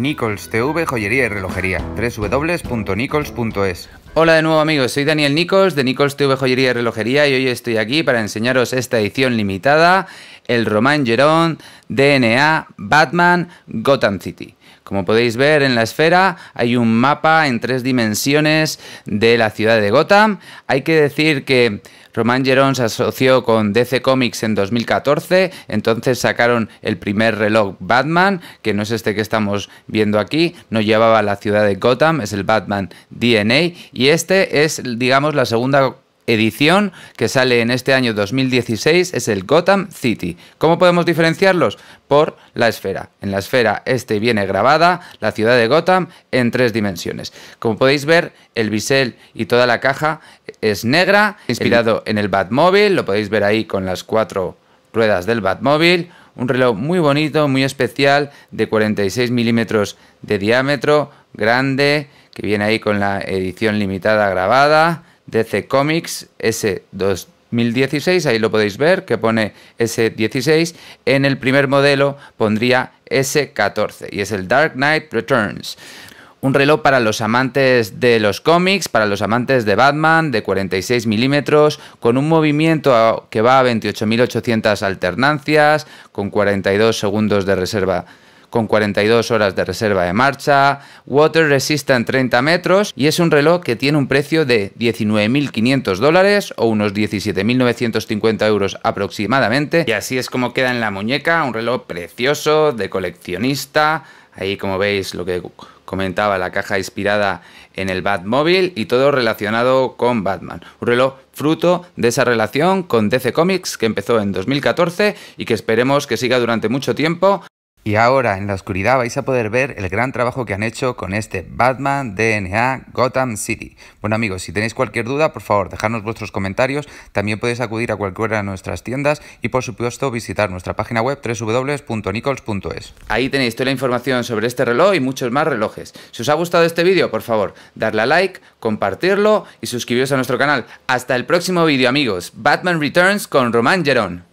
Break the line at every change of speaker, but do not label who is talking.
Nichols TV Joyería y Relojería, www.nichols.es. Hola de nuevo amigos, soy Daniel Nichols de Nichols TV Joyería y Relojería y hoy estoy aquí para enseñaros esta edición limitada el Román Gerón, DNA, Batman, Gotham City. Como podéis ver en la esfera hay un mapa en tres dimensiones de la ciudad de Gotham. Hay que decir que Roman Gerón se asoció con DC Comics en 2014, entonces sacaron el primer reloj Batman, que no es este que estamos viendo aquí, no llevaba la ciudad de Gotham, es el Batman DNA, y este es, digamos, la segunda edición que sale en este año 2016 es el Gotham City. ¿Cómo podemos diferenciarlos? Por la esfera. En la esfera este viene grabada la ciudad de Gotham en tres dimensiones. Como podéis ver, el bisel y toda la caja es negra, inspirado en el Batmóvil, lo podéis ver ahí con las cuatro ruedas del Batmóvil, un reloj muy bonito, muy especial, de 46 milímetros de diámetro, grande, que viene ahí con la edición limitada grabada, DC Comics s 2016, ahí lo podéis ver, que pone S16, en el primer modelo pondría S14 y es el Dark Knight Returns. Un reloj para los amantes de los cómics, para los amantes de Batman, de 46 milímetros, con un movimiento que va a 28.800 alternancias, con 42 segundos de reserva con 42 horas de reserva de marcha, Water Resistant 30 metros y es un reloj que tiene un precio de 19.500 dólares o unos 17.950 euros aproximadamente. Y así es como queda en la muñeca, un reloj precioso, de coleccionista, ahí como veis lo que comentaba la caja inspirada en el Batmóvil y todo relacionado con Batman. Un reloj fruto de esa relación con DC Comics que empezó en 2014 y que esperemos que siga durante mucho tiempo y ahora en la oscuridad vais a poder ver el gran trabajo que han hecho con este Batman DNA Gotham City. Bueno amigos, si tenéis cualquier duda, por favor, dejadnos vuestros comentarios. También podéis acudir a cualquiera de nuestras tiendas y por supuesto visitar nuestra página web www.nichols.es. Ahí tenéis toda la información sobre este reloj y muchos más relojes. Si os ha gustado este vídeo, por favor, darle a like, compartirlo y suscribiros a nuestro canal. Hasta el próximo vídeo amigos. Batman Returns con Román Gerón.